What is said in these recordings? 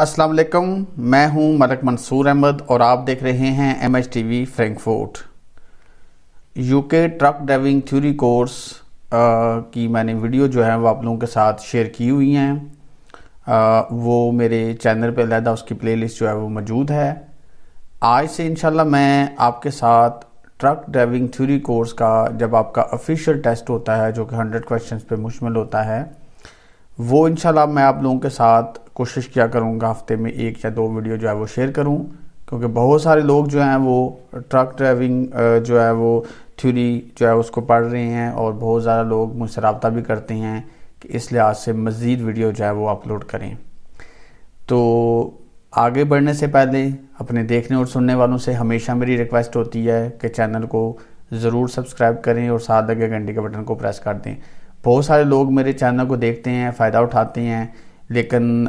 अस्सलाम वालेकुम मैं हूं मलक मंसूर अहमद और आप देख रहे हैं M H T V Frankfort UK truck driving theory course की मैंने वीडियो जो है वो आप लोगों के साथ शेयर की हुई हैं वो मेरे चैनल पे अलहदा उसकी प्लेलिस्ट जो है वो मौजूद है आज से इनशाला मैं आपके साथ ट्रक ड्राइविंग थ्योरी कोर्स का जब आपका ऑफिशियल टेस्ट होता है जो कि हंड्रेड क्वेश्चन पर मुश्तमिल होता है वो इनशाला मैं आप लोगों के साथ कोशिश किया करूँगा हफ्ते में एक या दो वीडियो जो है वो शेयर करूँ क्योंकि बहुत सारे लोग जो हैं वो ट्रक ड्राइविंग जो है वो थ्योरी जो है उसको पढ़ रहे हैं और बहुत ज़्यादा लोग मुझसे रबता भी करते हैं कि इस लिहाज से मज़ीद वीडियो जो है वो अपलोड करें तो आगे बढ़ने से पहले अपने देखने और सुनने वालों से हमेशा मेरी रिक्वेस्ट होती है कि चैनल को ज़रूर सब्सक्राइब करें और साथ लगे घंटे के बटन को प्रेस कर दें बहुत सारे लोग मेरे चैनल को देखते हैं फ़ायदा उठाते हैं लेकिन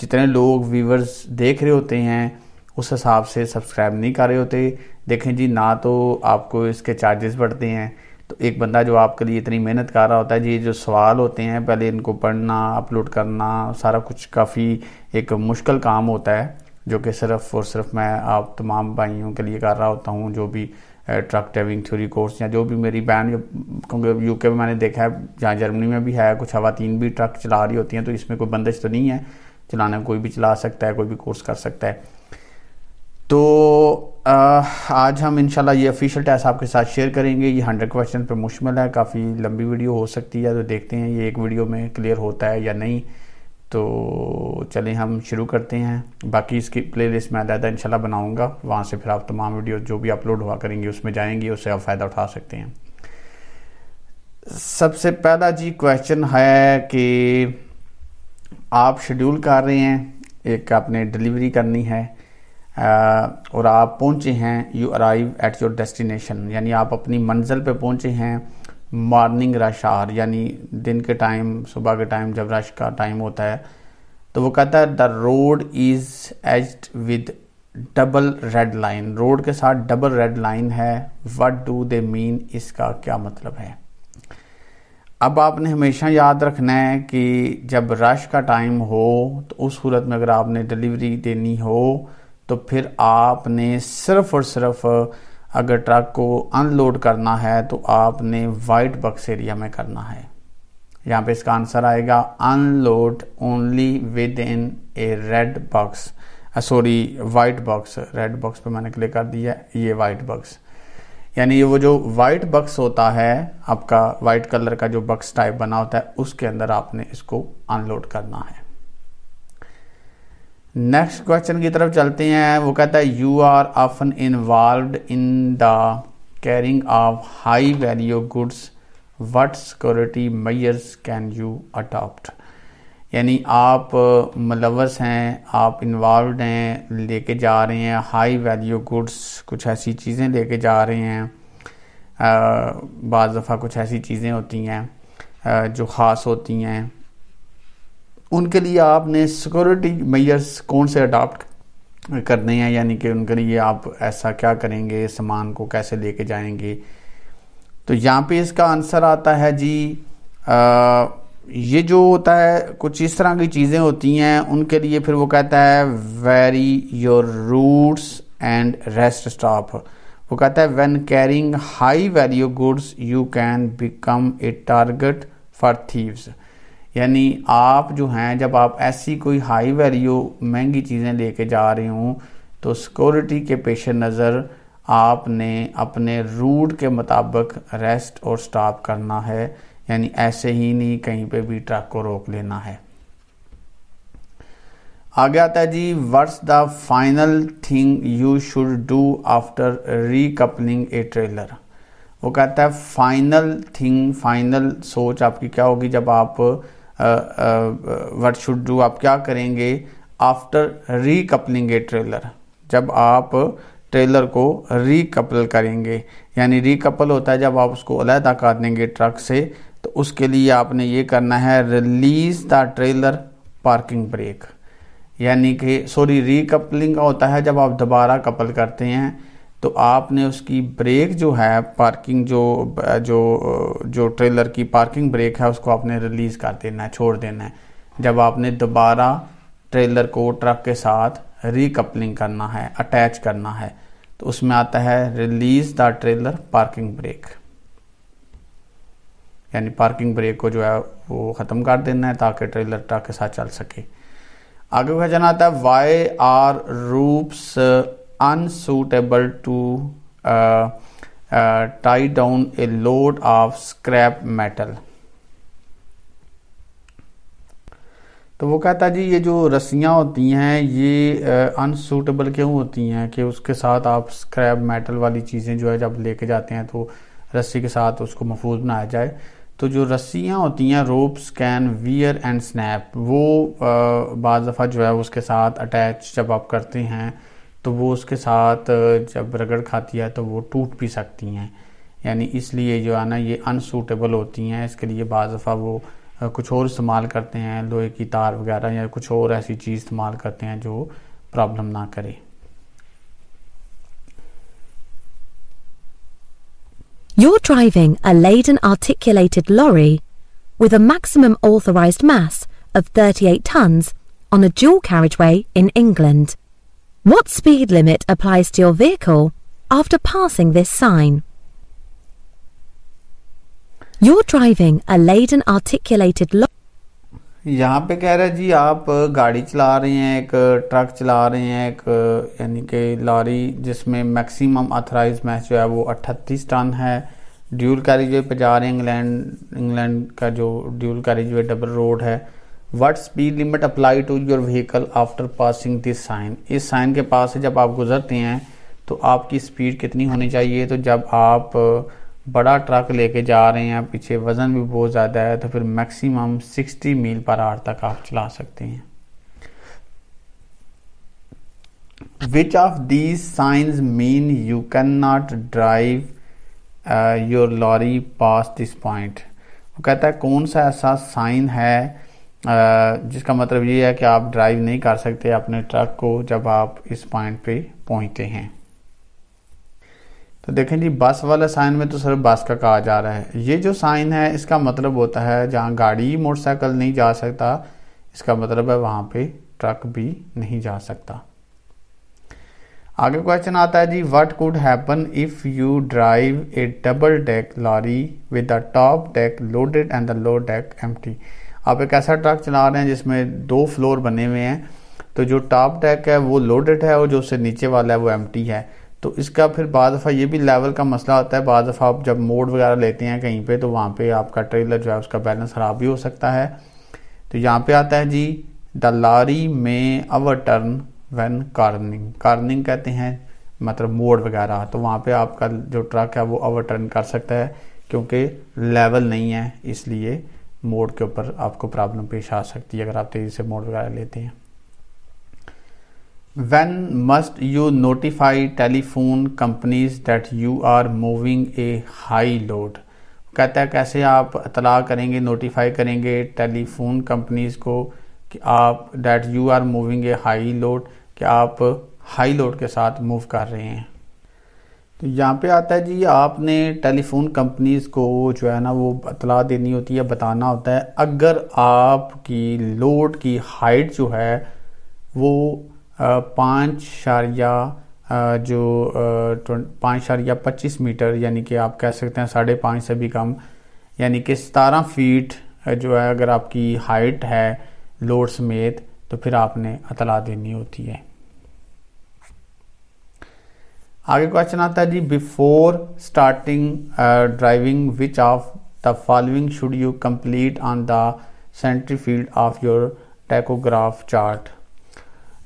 जितने लोग व्यूवर्स देख रहे होते हैं उस हिसाब से सब्सक्राइब नहीं कर रहे होते देखें जी ना तो आपको इसके चार्जेस बढ़ते हैं तो एक बंदा जो आपके लिए इतनी मेहनत कर रहा होता है जी जो सवाल होते हैं पहले इनको पढ़ना अपलोड करना सारा कुछ काफ़ी एक मुश्किल काम होता है जो कि सिर्फ़ और सिर्फ मैं आप तमाम भाइयों के लिए कर रहा होता हूँ जो भी ट्रक ड्राइविंग थ्योरी कोर्स या जो भी मेरी बहन क्योंकि यूके में मैंने देखा है जहाँ जर्मनी में भी है कुछ खातन भी ट्रक चला रही होती हैं तो इसमें कोई बंदिश तो नहीं है चलाने में कोई भी चला सकता है कोई भी कोर्स कर सकता है तो आज हम इनशाला ये ऑफिशियल टेस्ट आपके साथ शेयर करेंगे ये हंड्रेड क्वेश्चन पर मुश्तमिल है काफ़ी लंबी वीडियो हो सकती है तो देखते हैं ये एक वीडियो में क्लियर होता है या नहीं तो चलें हम शुरू करते हैं बाकी इसकी प्लेलिस्ट मैं अलहदा इंशाल्लाह बनाऊंगा वहाँ से फिर आप तमाम वीडियो जो भी अपलोड हुआ करेंगे उसमें जाएंगे उससे आप फ़ायदा उठा सकते हैं सबसे पहला जी क्वेश्चन है कि आप शेड्यूल कर रहे हैं एक आपने डिलीवरी करनी है और आप पहुँचे हैं you arrive at your destination यानी आप अपनी मंजिल पर पहुँचे हैं मॉर्निंग रश आर यानी दिन के टाइम सुबह के टाइम जब रश का टाइम होता है तो वो कहता है the road is edged with double red line road के साथ डबल रेड लाइन है वट डू दे मीन इसका क्या मतलब है अब आपने हमेशा याद रखना है कि जब रश का टाइम हो तो उस सूरत में अगर आपने डिलीवरी देनी हो तो फिर आपने सिर्फ और सिर्फ अगर ट्रक को अनलोड करना है तो आपने वाइट बक्स एरिया में करना है यहाँ पे इसका आंसर आएगा unload only within a red box sorry white box red box पे मैंने क्लिक कर दिया ये वाइट बॉक्स यानी ये वो जो वाइट बक्स होता है आपका वाइट कलर का जो बक्स टाइप बना होता है उसके अंदर आपने इसको अनलोड करना है नेक्स्ट क्वेश्चन की तरफ चलते हैं वो कहता है you are often involved in the carrying of high value goods what security measures can you adopt यानी आप मुलवस हैं आप इन्वॉल्व हैं लेके जा रहे हैं हाई वैल्यू गुड्स कुछ ऐसी चीज़ें लेके जा रहे हैं बज़ दफ़ा कुछ ऐसी चीज़ें होती हैं जो ख़ास होती हैं उनके लिए आपने सिक्योरिटी मैयर्स कौन से अडॉप्ट करने हैं यानी कि उनके लिए आप ऐसा क्या करेंगे सामान को कैसे लेके जाएंगे तो यहाँ पे इसका आंसर आता है जी आ, ये जो होता है कुछ इस तरह की चीज़ें होती हैं उनके लिए फिर वो कहता है vary your routes and rest stop वो कहता है when carrying high value goods you can become a target for thieves यानी आप जो हैं जब आप ऐसी कोई हाई वैल्यू महंगी चीज़ें लेके जा रहे हों तो सिक्योरिटी के पेश नज़र आपने अपने रूट के मुताबिक रेस्ट और स्टॉप करना है यानी ऐसे ही नहीं कहीं पे भी ट्रक को रोक लेना है आगे आता है जी what's the final thing you should do after recoupling a trailer वो कहता है फाइनल थिंग फाइनल सोच आपकी क्या होगी जब आप वट शुड डू आप क्या करेंगे आफ्टर रिकपलिंग ए ट्रेलर जब आप ट्रेलर को रिकपल करेंगे यानी रिकपल होता है जब आप उसको अलहदा कर देंगे ट्रक से तो उसके लिए आपने ये करना है release the trailer parking brake यानी कि सॉरी रिकपलिंग होता है जब आप दोबारा कपल करते हैं तो आपने उसकी ब्रेक जो है पार्किंग जो जो जो ट्रेलर की पार्किंग ब्रेक है उसको आपने रिलीज़ कर देना है छोड़ देना है जब आपने दोबारा ट्रेलर को ट्रक के साथ रिकपलिंग करना है अटैच करना है तो उसमें आता है release the trailer parking brake यानी पार्किंग ब्रेक को जो है वो ख़त्म कर देना है ताकि ट्रेलर ट्रक के साथ चल सके आगे क्वेश्चन आता है why are ropes unsuitable to uh, uh, tie down a load of scrap metal. तो वो कहता जी ये जो रस्सियाँ होती हैं ये अनसूटेबल क्यों होती हैं कि उसके साथ आप स्क्रैप मेटल वाली चीज़ें जो है जब लेके जाते हैं तो रस्सी के साथ उसको महफूज बनाया जाए तो जो रस्सियाँ होती हैं ropes can wear and snap वो बाज़ दफ़ा जो है उसके साथ अटैच जब आप करते हैं तो वो उसके साथ जब रगड़ खाती है तो वो टूट भी सकती हैं यानी इसलिए जो है ना ये अनसूटेबल होती हैं इसके लिए बज दफ़ा वो कुछ और इस्तेमाल करते हैं लोहे की तार वगैरह या कुछ और ऐसी चीज़ इस्तेमाल करते हैं जो प्रॉब्लम ना करे You're driving a laden articulated lorry with a maximum authorized mass of 38 tons on a dual carriageway in England. What speed limit applies to your vehicle after passing this sign? You're driving a laden articulated lorry. यहाँ पे कह रहे हैं जी आप गाड़ी चला रहे हैं एक ट्रक चला रहे हैं एक यानी कि लॉरी जिसमें मैक्सिमम अथराइज मैच जो है वो 38 टन है ड्यूल कैरिजवे पे जा रहे हैं इंग्लैंड इंग्लैंड का जो ड्यूल कैरिजवे डबल रोड है what speed limit apply to your vehicle after passing this sign इस साइन के पास से जब आप गुजरते हैं तो आपकी स्पीड कितनी होनी चाहिए तो जब आप बड़ा ट्रक लेके जा रहे हैं पीछे वज़न भी बहुत ज़्यादा है तो फिर मैक्सिमम 60 मील पर आर तक आप चला सकते हैं which of these signs mean you can not drive your lorry past this point वो कहता है कौन सा ऐसा साइन है जिसका मतलब ये है कि आप ड्राइव नहीं कर सकते अपने ट्रक को जब आप इस पॉइंट पे पहुंचते हैं तो देखें जी बस वाले साइन में तो सिर्फ बस का कहा जा रहा है ये जो साइन है इसका मतलब होता है जहां गाड़ी मोटरसाइकिल नहीं जा सकता इसका मतलब है वहां पे ट्रक भी नहीं जा सकता आगे क्वेश्चन आता है जी what could happen if you drive a double deck lorry with the top deck loaded and the low deck empty आप एक ऐसा ट्रक चला रहे हैं जिसमें दो फ्लोर बने हुए हैं तो जो टॉप डेक है वो लोडेड है और जो उससे नीचे वाला है वो एम है तो इसका फिर बाद दफ़ा ये भी लेवल का मसला होता है बाद दफ़ा आप जब मोड वगैरह लेते हैं कहीं पे तो वहाँ पे आपका ट्रेलर जो है उसका बैलेंस ख़राब भी हो सकता है तो यहाँ पे आता है जी the lorry may overturn when cornering cornering कहते हैं मतलब मोड वगैरह तो वहाँ पे आपका जो ट्रक है वो अवर टर्न कर सकता है क्योंकि लेवल नहीं है इसलिए मोड के ऊपर आपको प्रॉब्लम पेश आ सकती है अगर आप तेज़ी से मोड वगैरह लेते हैं when must you notify telephone companies that you are moving a high load कहता है कैसे आप इतला करेंगे नोटिफाई करेंगे टेलीफोन कंपनीज़ को कि आप that you are moving a high load कि आप हाई लोड के साथ मूव कर रहे हैं तो यहाँ पे आता है जी आपने टेलीफोन कंपनीज़ को जो है ना वो इतला देनी होती है बताना होता है अगर आपकी लोड की हाइट जो है वो पाँच शारिया जो पाँच शारिया पच्चीस मीटर यानी कि आप कह सकते हैं साढ़े पाँच से भी कम यानी कि सतारह फीट जो है अगर आपकी हाइट है लोड समेत तो फिर आपने अतला देनी होती है आगे क्वेश्चन आता है जी before starting driving which of the following should you complete on the centre field of your tachograph chart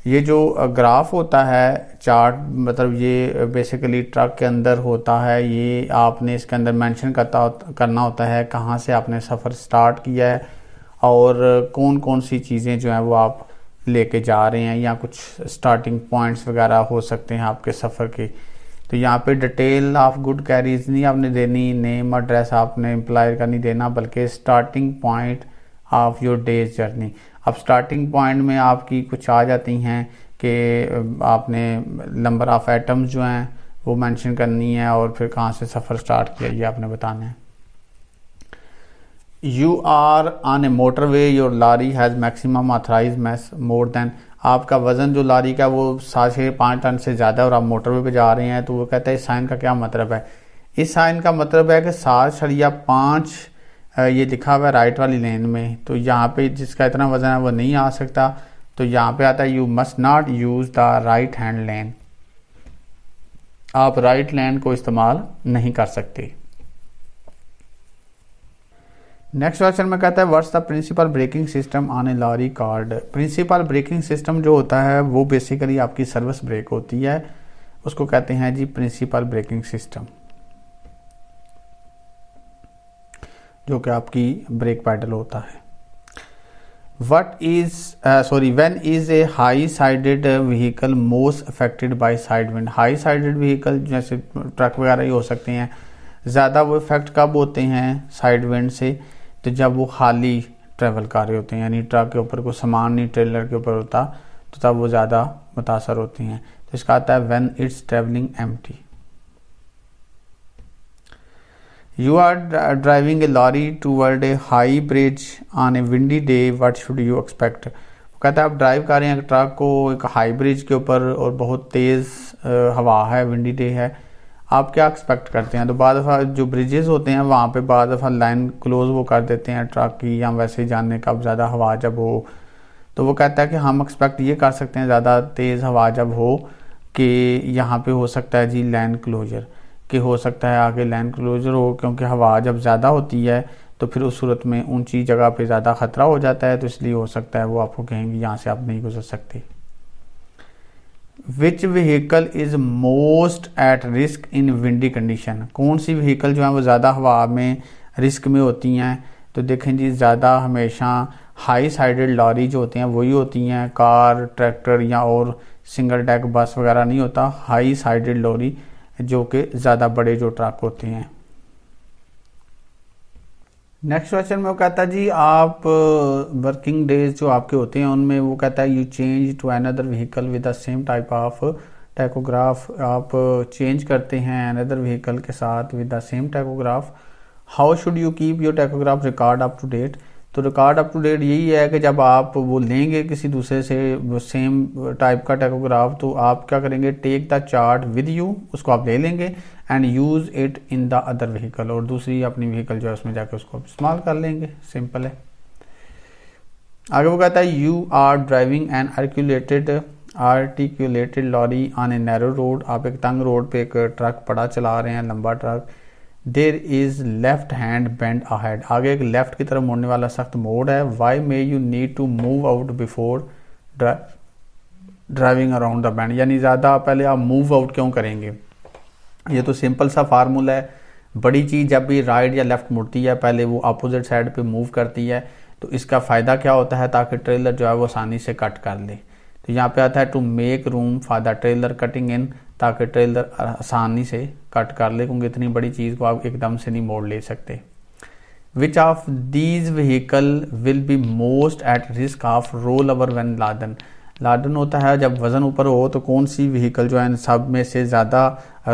ये जो ग्राफ uh, होता है चार्ट मतलब ये बेसिकली uh, ट्रक के अंदर होता है ये आपने इसके अंदर मेंशन करता करना होता है कहाँ से आपने सफ़र स्टार्ट किया है और uh, कौन कौन सी चीज़ें जो हैं वो आप लेके जा रहे हैं या कुछ स्टार्टिंग पॉइंट्स वगैरह हो सकते हैं आपके सफ़र के तो यहाँ पे डिटेल ऑफ गुड कैरीज नहीं आपने देनी नेम एड्रेस आपने एम्प्लॉयर का नहीं देना बल्कि starting point of your day's journey अब स्टार्टिंग पॉइंट में आपकी कुछ आ जाती हैं कि आपने नंबर ऑफ़ एटम्स जो हैं वो मेंशन करनी है और फिर कहाँ से सफ़र स्टार्ट किया ये आपने बताना है you are on a motorway your lorry has maximum authorised mass more than आपका वज़न जो लारी का वो सात छः पाँच टन से ज़्यादा और आप मोटरवे पे जा रहे हैं तो वो कहता है इस साइन का क्या मतलब है इस साइन का मतलब है कि सात छड़िया पाँच ये लिखा हुआ है राइट वाली लेन में तो यहाँ पे जिसका इतना वज़न है वो नहीं आ सकता तो यहाँ पे आता है you must not use the right hand lane आप राइट लेन को इस्तेमाल नहीं कर सकते नेक्स्ट क्वेश्चन में कहता है where's the principal braking system on a lorry card principal braking system जो होता है वो बेसिकली आपकी सर्विस ब्रेक होती है उसको कहते हैं जी प्रिंसिपल ब्रेकिंग सिस्टम जो कि आपकी ब्रेक पैडल होता है what is sorry when is a high sided vehicle most affected by side wind high sided vehicle जैसे ट्रक वगैरह ही हो सकते हैं ज़्यादा वो इफेक्ट कब होते हैं साइड विंड से तो जब वो खाली ट्रैवल कर रहे होते हैं यानी ट्रक के ऊपर कोई सामान नहीं ट्रेलर के ऊपर होता तो तब वो ज़्यादा मुतासर होती हैं तो इसका आता है when it's travelling um you are driving a lorry to a a high bridge on a windy day what should you वो कहता है आप ड्राइव कर रहे हैं ट्रक को एक हाई ब्रिज के ऊपर और बहुत तेज़ हवा है विंडी डे है आप क्या एक्सपेक्ट करते हैं तो बाद दफ़ा जो ब्रिजेज़ होते हैं वहाँ पे बाद दफ़ा लाइन क्लोज़ वो कर देते हैं ट्रक की या वैसे ही जाने का ज़्यादा हवा जब हो तो वो कहता है कि हम एक्सपेक्ट ये कर सकते हैं ज़्यादा तेज़ हवा जब हो कि यहाँ पे हो सकता है जी लैंड क्लोजर कि हो सकता है आगे लैंड क्लोजर हो क्योंकि हवा जब ज़्यादा होती है तो फिर उस सूरत में ऊंची जगह पे ज़्यादा ख़तरा हो जाता है तो इसलिए हो सकता है वो आपको कहेंगे यहाँ से आप नहीं गुजर सकते which vehicle is most at risk in windy condition कौन सी व्हीकल जो है वो ज़्यादा हवा में रिस्क में होती हैं तो देखें जी ज़्यादा हमेशा हाई साइडेड लॉरी जो होती हैं वही होती हैं कार ट्रैक्टर या और सिंगल टैक बस वगैरह नहीं होता हाई साइडेड लॉरी जो कि ज़्यादा बड़े जो ट्रक होते हैं नेक्स्ट क्वेश्चन में वो कहता है जी आप वर्किंग uh, डेज जो आपके होते हैं उनमें वो कहता है you change to another vehicle with the same type of tachograph आप चेंज uh, करते हैं अनदर व्हीकल के साथ with the same tachograph how should you keep your tachograph record up to date तो रिकॉर्ड अप टू डेट यही है कि जब आप वो लेंगे किसी दूसरे से सेम टाइप का टेकोग्राफ तो आप क्या करेंगे take the chart with you उसको आप ले लेंगे and use it in the other vehicle और दूसरी अपनी व्हीकल जो है उसमें जाकर उसको आप इस्तेमाल कर लेंगे सिंपल है आगे वो कहता है you are driving an articulated articulated lorry on a narrow road आप एक तंग रोड पे एक ट्रक पड़ा चला रहे हैं लंबा truck there is left hand bend ahead आगे एक लेफ्ट की तरफ मोड़ने वाला सख्त मोड़ है why may you need to move out before driving around the bend यानी ज़्यादा पहले आप मूव आउट क्यों करेंगे ये तो सिंपल सा फार्मूला है बड़ी चीज़ जब भी राइट या लेफ्ट मुड़ती है पहले वो अपोजिट साइड पे मूव करती है तो इसका फ़ायदा क्या होता है ताकि ट्रेलर जो है वो आसानी से कट कर ले तो यहाँ पे आता है to make room for the trailer cutting in ताकि ट्रेलर आसानी से कट कर ले क्योंकि इतनी बड़ी चीज़ को आप एकदम से नहीं मोड़ ले सकते which of these vehicle will be most at risk of roll over one laden laden होता है जब वज़न ऊपर हो तो कौन सी व्हीकल जो है इन सब में से ज़्यादा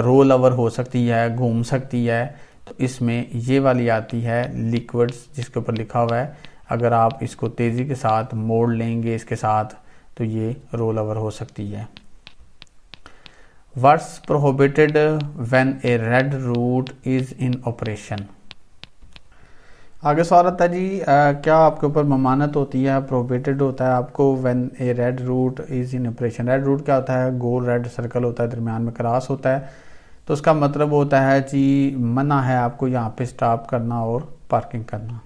रोल ओवर हो सकती है घूम सकती है तो इसमें ये वाली आती है लिक्विड्स जिसके ऊपर लिखा हुआ है अगर आप इसको तेज़ी के साथ मोड़ लेंगे इसके साथ तो ये रोल ओवर हो सकती है what's prohibited when a red route is in operation आगे सवाल आता है जी आ, क्या आपके ऊपर ममानत होती है प्रोहिबिटेड होता है आपको when a red route is in operation red route क्या होता है गोल रेड सर्कल होता है दरमियान में क्रॉस होता है तो उसका मतलब होता है जी मना है आपको यहाँ पे स्टॉप करना और पार्किंग करना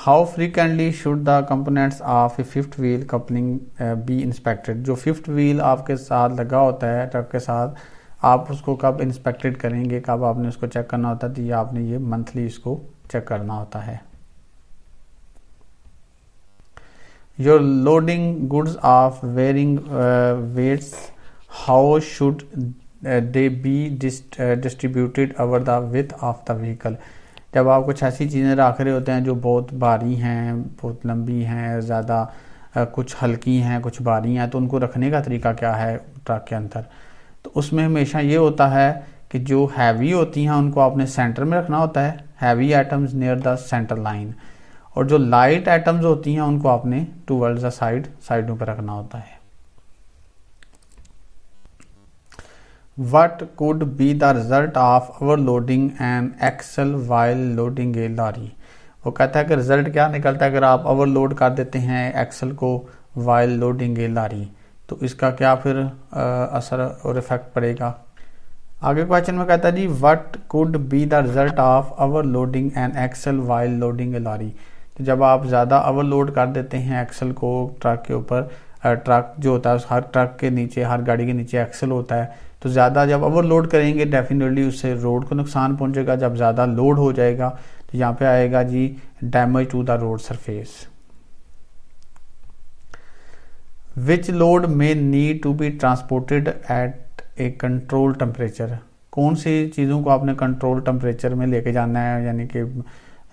how frequently should the components of a fifth wheel coupling be inspected जो फिफ्थ व्हील आपके साथ लगा होता है ट्रक के साथ आप उसको कब इंस्पेक्टेड करेंगे कब आपने उसको चेक करना होता है तो ये आपने ये मंथली इसको चेक करना होता है your loading goods of varying weights how should they be distributed be the width of the vehicle जब आप कुछ ऐसी चीज़ें रख रहे होते हैं जो बहुत भारी हैं बहुत लंबी हैं ज़्यादा कुछ हल्की हैं कुछ भारी हैं तो उनको रखने का तरीका क्या है ट्रक के अंदर तो उसमें हमेशा ये होता है कि जो हैवी होती हैं उनको आपने सेंटर में रखना होता है heavy items near the centre line और जो लाइट आइटम्स होती हैं उनको आपने टूवर्ड्स द साइड साइडों पर रखना होता है What could be the result of overloading an axle while loading a lorry? वो कहता है कि रिजल्ट क्या निकलता है अगर आप ओवरलोड कर देते हैं एक्सल को वाइल लोडिंग ए लारी तो इसका क्या फिर आ, असर और इफेक्ट पड़ेगा आगे क्वेश्चन में कहता है जी what could be the result of overloading an axle while loading a lorry तो जब आप ज़्यादा ओवरलोड कर देते हैं एक्सल को ट्रक के ऊपर ट्रक जो होता है हर ट्रक के नीचे हर गाड़ी के नीचे एक्सल होता है तो ज़्यादा जब ओवरलोड करेंगे डेफिनेटली उससे रोड को नुकसान पहुंचेगा जब ज़्यादा लोड हो जाएगा तो यहाँ पे आएगा जी damage to the road surface which load may need to be transported at a control temperature कौन सी चीज़ों को आपने कंट्रोल टेम्परेचर में लेके जाना है यानी कि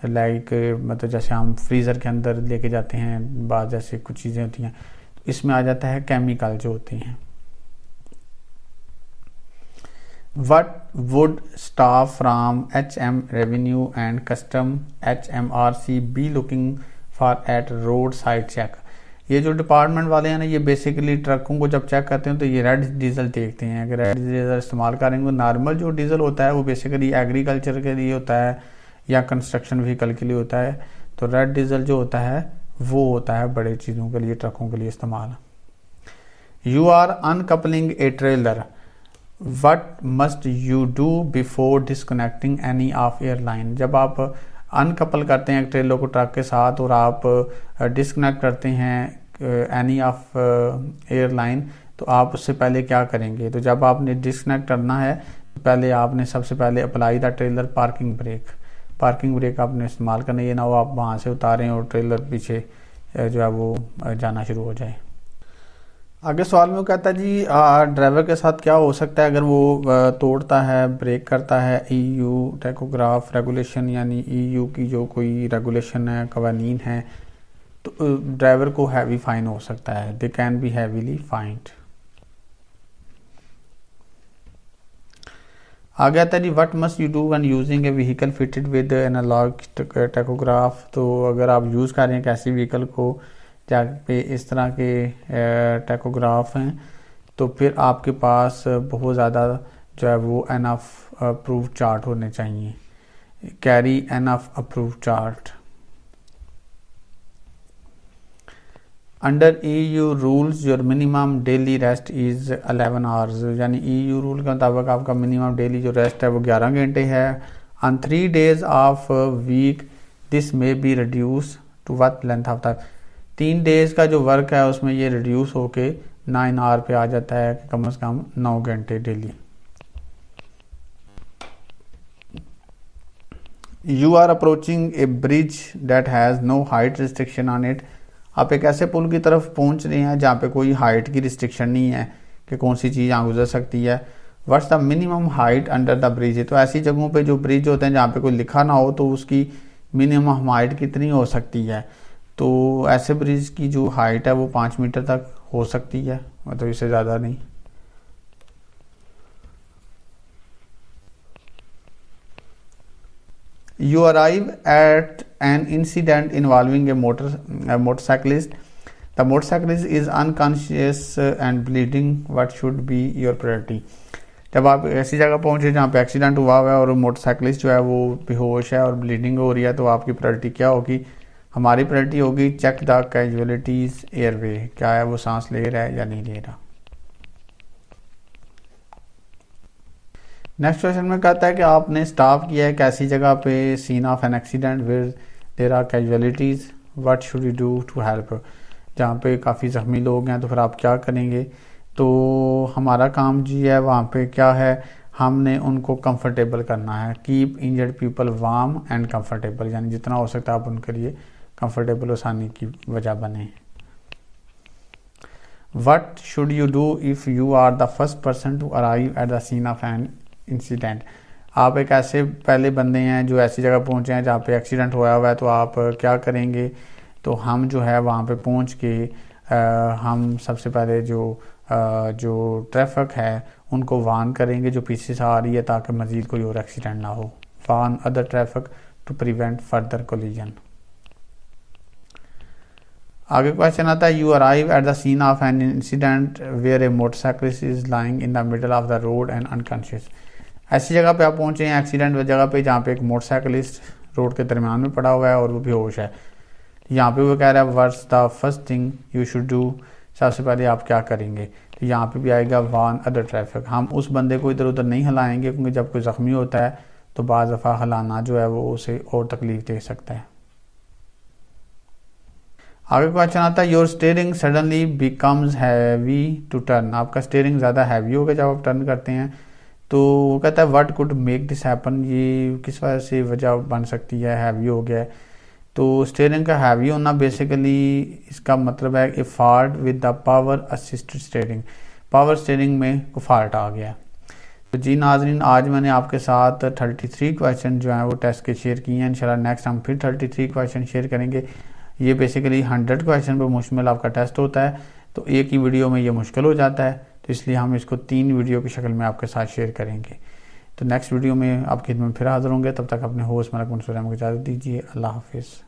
लाइक मतलब जैसे हम फ्रीज़र के अंदर लेके जाते हैं बाद जैसे कुछ चीज़ें होती हैं तो इसमें आ जाता है केमिकल जो होते हैं what would staff from HM Revenue and Custom HMRC be looking for at roadside check? ये जो डिपार्टमेंट वाले हैं ना ये बेसिकली ट्रकों को जब चेक करते हैं तो ये रेड डीजल देखते हैं अगर रेड डीजल इस्तेमाल करेंगे नॉर्मल तो जो डीजल होता है वो बेसिकली एग्रीकल्चर के लिए होता है या कंस्ट्रक्शन व्हीकल के लिए होता है तो रेड डीजल जो होता है वो होता है बड़े चीज़ों के लिए ट्रकों के लिए इस्तेमाल you are uncoupling a trailer what must you do before disconnecting any of airline जब आप अनकपल करते हैं ट्रेलर को ट्रक के साथ और आप डिसकनेक्ट uh, करते हैं एनी ऑफ एयरलाइन तो आप उससे पहले क्या करेंगे तो जब आपने डिसकनेक्ट करना है तो पहले आपने सबसे पहले apply the trailer parking brake parking brake आपने इस्तेमाल करना ये ना हो आप वहाँ से उतारें और ट्रेलर पीछे uh, जो है वो uh, जाना शुरू हो जाए आगे सवाल में कहता है जी ड्राइवर के साथ क्या हो सकता है अगर वो तोड़ता है ब्रेक करता है ईयू टैकोग्राफ रेगुलेशन यानी ईयू e की जो कोई रेगुलेशन है कवानीन है तो ड्राइवर को हैवी फाइन हो सकता है they can be heavily fined आगे आता है जी what must you do when using a vehicle fitted with analogue tachograph तो अगर आप यूज़ कर रहे हैं कैसी व्हीकल को जहाँ पे इस तरह के टैकोग्राफ हैं तो फिर आपके पास बहुत ज़्यादा जो है वो एन एफ अप्रूव चार्ट होने चाहिए carry enough approved chart under E U rules your minimum daily rest is eleven hours यानी ई यू रूल के मुताबिक आपका मिनिमम डेली जो रेस्ट है वो ग्यारह घंटे है on three days of week this may be reduced to what length of time तीन डेज का जो वर्क है उसमें ये रिड्यूस होके नाइन आवर पे आ जाता है कम से कम नौ घंटे daily you are approaching a bridge that has no height restriction on it आप एक ऐसे पुल की तरफ पहुंच रहे हैं जहां पे कोई हाइट की रिस्ट्रिक्शन नहीं है कि कौन सी चीज़ यहाँ गुजर सकती है what's the minimum height under the bridge तो ऐसी जगहों पे जो ब्रिज होते हैं जहां पे कोई लिखा ना हो तो उसकी मिनिमम हाइट कितनी हो सकती है तो ऐसे ब्रिज की जो हाइट है वो पाँच मीटर तक हो सकती है मतलब इससे ज़्यादा नहीं you arrive at an incident involving a motor motorcyclist the motorcyclist is unconscious and bleeding what should be your priority जब आप ऐसी जगह पहुंचे जहाँ पे एक्सीडेंट हुआ हुआ है और मोटरसाइकिलिस्ट जो है वो बेहोश है और ब्लीडिंग हो रही है तो आपकी प्रायोरिटी क्या होगी हमारी प्रायोरिटी होगी चेक द कैजुअलिटीज एयरवे क्या है वो सांस ले रहा है या नहीं ले रहा नेक्स्ट क्वेश्चन में कहता है कि आपने स्टाफ किया है कैसी जगह पे scene of an accident with there are casualties what should you do to help जहाँ पे काफ़ी ज़ख्मी लोग हैं तो फिर आप क्या करेंगे तो हमारा काम जी है वहाँ पे क्या है हमने उनको कंफर्टेबल करना है keep injured people warm and comfortable यानी जितना हो सकता है आप उनके लिए कंफर्टेबल आसानी की वजह बने what should you do if you are the first person to arrive at the scene of an incident आप एक ऐसे पहले बंदे हैं जो ऐसी जगह पहुँचे हैं जहाँ पे एक्सीडेंट हुआ हुआ है तो आप क्या करेंगे तो हम जो है वहाँ पे पहुँच के आ, हम सबसे पहले जो आ, जो ट्रैफिक है उनको वार्न करेंगे जो पीछे से आ रही है ताकि मज़ीद कोई और एक्सीडेंट ना हो warn other traffic to prevent further collision आगे क्वेश्चन आता है you arrive at the scene of an incident where a motorcycle is lying in the middle of the road and unconscious ऐसी जगह पे आप पहुंचे हैं एक्सीडेंट जगह पे जहाँ पे एक मोटरसाइकिलिस्ट रोड के दरमियान में पड़ा हुआ है और वो बेहोश है यहाँ पे वो कह रहा है what's the first thing you should do सबसे पहले आप क्या करेंगे तो यहाँ पे भी आएगा वन अदर ट्रैफिक हम उस बंदे को इधर उधर नहीं हिलाएंगे क्योंकि जब कोई ज़ख्मी होता है तो बाज़ दफ़ा हिलाना जो है वो उसे और तकलीफ़ दे सकता है आगे क्वेश्चन आता है your steering suddenly becomes heavy to turn आपका स्टेयरिंग ज़्यादा हैवी हो गया जब आप टर्न करते हैं तो वो कहता है what could make this happen ये किस वजह से वजह बन सकती है हैवी हो गया है तो स्टेयरिंग का हैवी होना बेसिकली इसका मतलब है effort with the power assisted steering power steering में उफार्ट आ गया तो जी नाजरीन आज मैंने आपके साथ 33 क्वेश्चन जो हैं वो टेस्ट के शेयर किए हैं इंशाल्लाह नेक्स्ट हम फिर 33 क्वेश्चन शेयर करेंगे ये बेसिकली हंड्रेड क्वेश्चन पर मुश्मिल आपका टेस्ट होता है तो एक ही वीडियो में ये मुश्किल हो जाता है तो इसलिए हम इसको तीन वीडियो की शक्ल में आपके साथ शेयर करेंगे तो नेक्स्ट वीडियो में आपकी खिदमत फिर हाजिर होंगे तब तक अपने होस्ट मलक मंसूर अहमद को इजाज़त दीजिए अल्लाह हाफिज़